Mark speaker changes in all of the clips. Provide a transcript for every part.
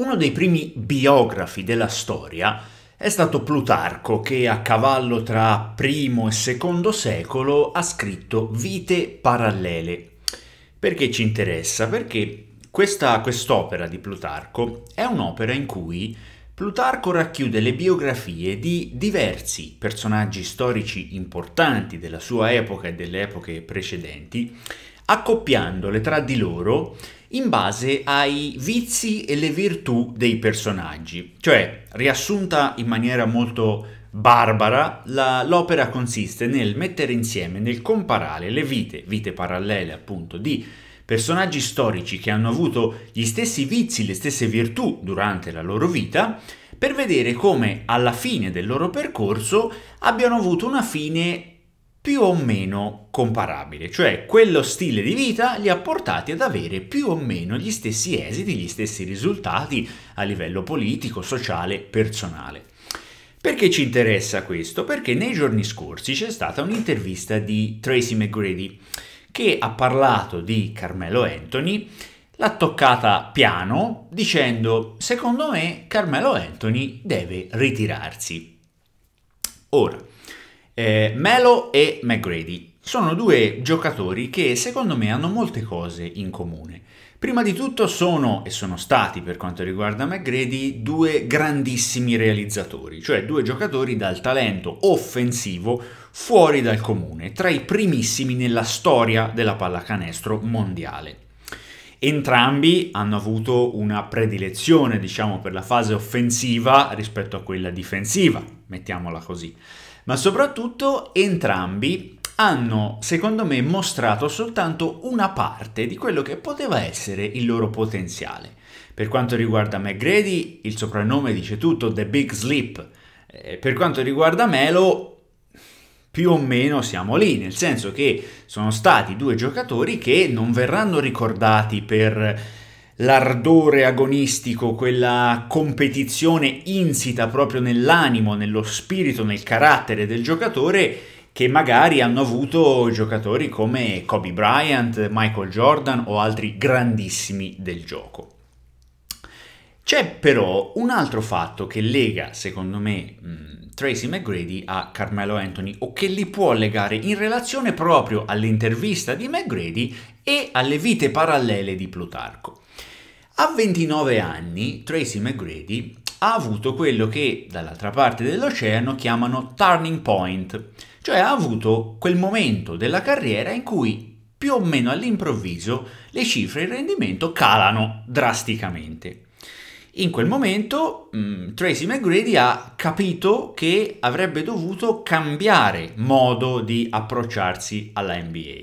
Speaker 1: Uno dei primi biografi della storia è stato Plutarco che a cavallo tra primo e secondo secolo ha scritto Vite parallele. Perché ci interessa? Perché questa, quest'opera di Plutarco è un'opera in cui Plutarco racchiude le biografie di diversi personaggi storici importanti della sua epoca e delle epoche precedenti, accoppiandole tra di loro in base ai vizi e le virtù dei personaggi. Cioè, riassunta in maniera molto barbara, la, l'opera consiste nel mettere insieme, nel comparare le vite, vite parallele appunto, di personaggi storici che hanno avuto gli stessi vizi, le stesse virtù durante la loro vita, per vedere come alla fine del loro percorso abbiano avuto una fine più o meno comparabile, cioè quello stile di vita li ha portati ad avere più o meno gli stessi esiti, gli stessi risultati a livello politico, sociale, personale. Perché ci interessa questo? Perché nei giorni scorsi c'è stata un'intervista di Tracy McGrady che ha parlato di Carmelo Anthony, l'ha toccata piano dicendo secondo me Carmelo Anthony deve ritirarsi. Ora, eh, Melo e McGrady sono due giocatori che secondo me hanno molte cose in comune. Prima di tutto sono e sono stati per quanto riguarda McGrady due grandissimi realizzatori, cioè due giocatori dal talento offensivo fuori dal comune, tra i primissimi nella storia della pallacanestro mondiale. Entrambi hanno avuto una predilezione, diciamo, per la fase offensiva rispetto a quella difensiva, mettiamola così ma soprattutto entrambi hanno, secondo me, mostrato soltanto una parte di quello che poteva essere il loro potenziale. Per quanto riguarda McGrady, il soprannome dice tutto, The Big Sleep. Eh, per quanto riguarda Melo, più o meno siamo lì, nel senso che sono stati due giocatori che non verranno ricordati per l'ardore agonistico, quella competizione insita proprio nell'animo, nello spirito, nel carattere del giocatore che magari hanno avuto giocatori come Kobe Bryant, Michael Jordan o altri grandissimi del gioco. C'è però un altro fatto che lega, secondo me, Tracy McGrady a Carmelo Anthony o che li può legare in relazione proprio all'intervista di McGrady e alle vite parallele di Plutarco. A 29 anni Tracy McGrady ha avuto quello che dall'altra parte dell'oceano chiamano turning point, cioè ha avuto quel momento della carriera in cui più o meno all'improvviso le cifre e il rendimento calano drasticamente. In quel momento mh, mm, Tracy McGrady ha capito che avrebbe dovuto cambiare modo di approcciarsi alla NBA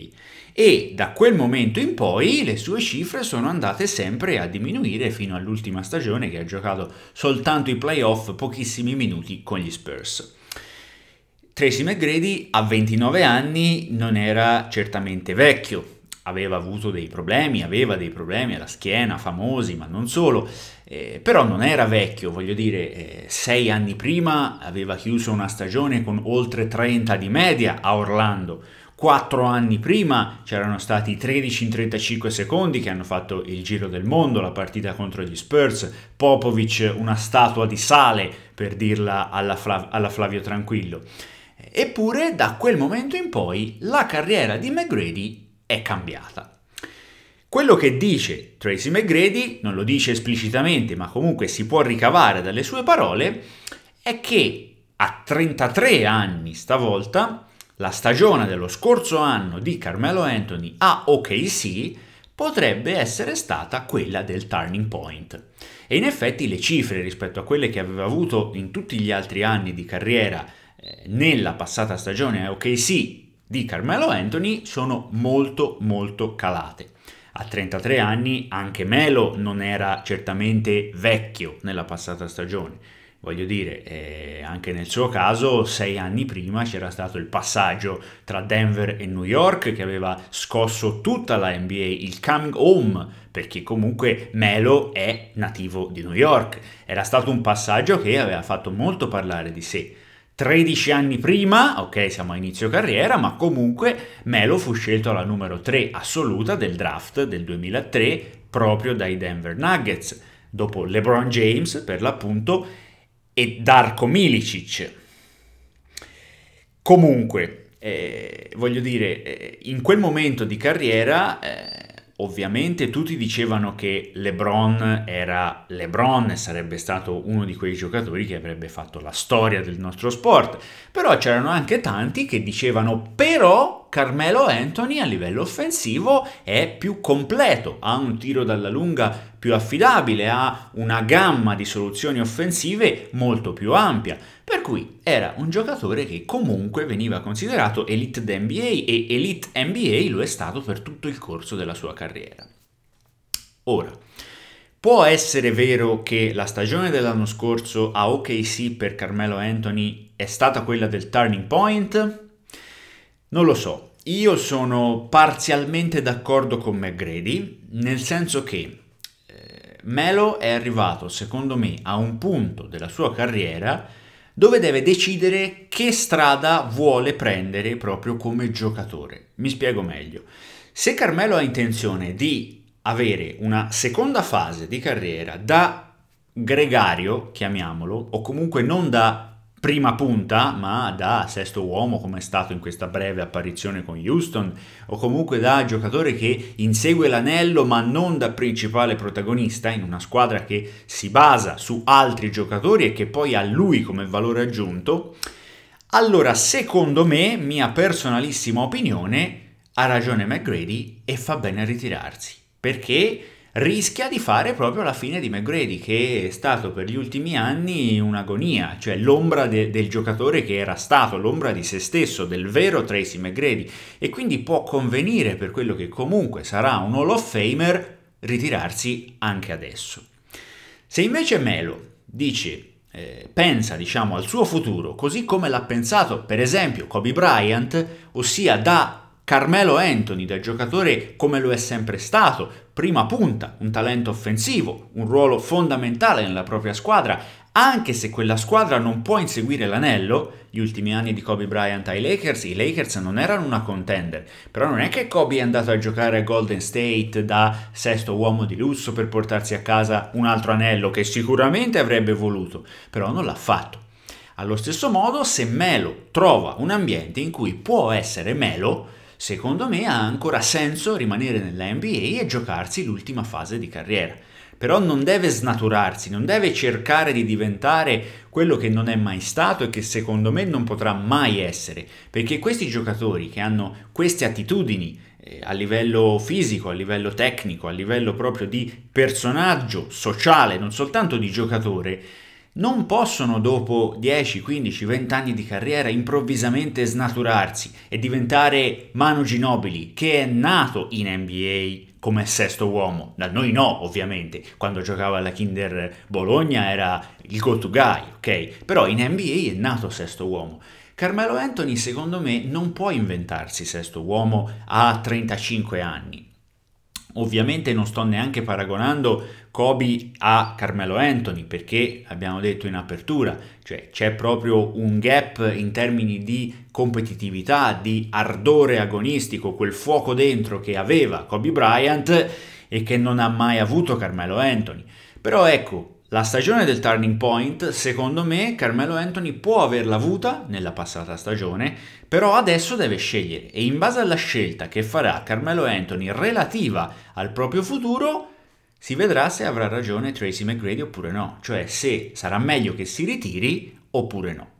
Speaker 1: e da quel momento in poi le sue cifre sono andate sempre a diminuire fino all'ultima stagione che ha giocato soltanto i playoff pochissimi minuti con gli Spurs. Tracy McGrady a 29 anni non era certamente vecchio, aveva avuto dei problemi, aveva dei problemi alla schiena, famosi, ma non solo, eh, però non era vecchio, voglio dire, eh, sei anni prima aveva chiuso una stagione con oltre 30 di media a Orlando, quattro anni prima c'erano stati 13 in 35 secondi che hanno fatto il giro del mondo, la partita contro gli Spurs, Popovic una statua di sale, per dirla alla, Flav alla Flavio Tranquillo. Eppure da quel momento in poi la carriera di McGrady è cambiata. Quello che dice Tracy McGrady, non lo dice esplicitamente, ma comunque si può ricavare dalle sue parole, è che a 33 anni stavolta la stagione dello scorso anno di Carmelo Anthony a OKC potrebbe essere stata quella del turning point. E in effetti le cifre rispetto a quelle che aveva avuto in tutti gli altri anni di carriera eh, nella passata stagione a OKC di Carmelo Anthony sono molto molto calate. A 33 anni anche Melo non era certamente vecchio nella passata stagione. Voglio dire, eh, anche nel suo caso, sei anni prima c'era stato il passaggio tra Denver e New York che aveva scosso tutta la NBA, il coming home, perché comunque Melo è nativo di New York. Era stato un passaggio che aveva fatto molto parlare di sé. 13 anni prima, ok siamo a inizio carriera, ma comunque Melo fu scelto alla numero 3 assoluta del draft del 2003 proprio dai Denver Nuggets, dopo LeBron James per l'appunto e Darko Milicic. Comunque, eh, voglio dire, eh, in quel momento di carriera... Eh, Ovviamente tutti dicevano che LeBron era LeBron e sarebbe stato uno di quei giocatori che avrebbe fatto la storia del nostro sport, però c'erano anche tanti che dicevano però Carmelo Anthony a livello offensivo è più completo, ha un tiro dalla lunga più affidabile, ha una gamma di soluzioni offensive molto più ampia cui era un giocatore che comunque veniva considerato elite da NBA e elite NBA lo è stato per tutto il corso della sua carriera. Ora, può essere vero che la stagione dell'anno scorso a OKC per Carmelo Anthony è stata quella del turning point? Non lo so, io sono parzialmente d'accordo con McGrady, nel senso che eh, Melo è arrivato, secondo me, a un punto della sua carriera dove deve decidere che strada vuole prendere proprio come giocatore. Mi spiego meglio. Se Carmelo ha intenzione di avere una seconda fase di carriera da gregario, chiamiamolo, o comunque non da prima punta, ma da sesto uomo come è stato in questa breve apparizione con Houston, o comunque da giocatore che insegue l'anello ma non da principale protagonista in una squadra che si basa su altri giocatori e che poi ha lui come valore aggiunto, allora secondo me, mia personalissima opinione, ha ragione McGrady e fa bene a ritirarsi, perché rischia di fare proprio la fine di McGrady, che è stato per gli ultimi anni un'agonia, cioè l'ombra de- del giocatore che era stato, l'ombra di se stesso, del vero Tracy McGrady, e quindi può convenire per quello che comunque sarà un Hall of Famer ritirarsi anche adesso. Se invece Melo dice eh, pensa diciamo al suo futuro così come l'ha pensato per esempio Kobe Bryant, ossia da Carmelo Anthony, da giocatore come lo è sempre stato, prima punta, un talento offensivo, un ruolo fondamentale nella propria squadra, anche se quella squadra non può inseguire l'anello, gli ultimi anni di Kobe Bryant ai Lakers, i Lakers non erano una contender, però non è che Kobe è andato a giocare a Golden State da sesto uomo di lusso per portarsi a casa un altro anello che sicuramente avrebbe voluto, però non l'ha fatto. Allo stesso modo, se Melo trova un ambiente in cui può essere Melo, Secondo me ha ancora senso rimanere nella NBA e giocarsi l'ultima fase di carriera. Però non deve snaturarsi, non deve cercare di diventare quello che non è mai stato e che secondo me non potrà mai essere, perché questi giocatori che hanno queste attitudini eh, a livello fisico, a livello tecnico, a livello proprio di personaggio sociale, non soltanto di giocatore, non possono dopo 10, 15, 20 anni di carriera improvvisamente snaturarsi e diventare Manu Ginobili, che è nato in NBA come sesto uomo. Da noi no, ovviamente. Quando giocava alla Kinder Bologna era il go-to guy, ok? Però in NBA è nato sesto uomo. Carmelo Anthony, secondo me, non può inventarsi sesto uomo a 35 anni Ovviamente non sto neanche paragonando Kobe a Carmelo Anthony perché abbiamo detto in apertura, cioè c'è proprio un gap in termini di competitività, di ardore agonistico, quel fuoco dentro che aveva Kobe Bryant e che non ha mai avuto Carmelo Anthony. Però ecco, la stagione del turning point, secondo me, Carmelo Anthony può averla avuta nella passata stagione, però adesso deve scegliere e in base alla scelta che farà Carmelo Anthony relativa al proprio futuro, si vedrà se avrà ragione Tracy McGrady oppure no, cioè se sarà meglio che si ritiri oppure no.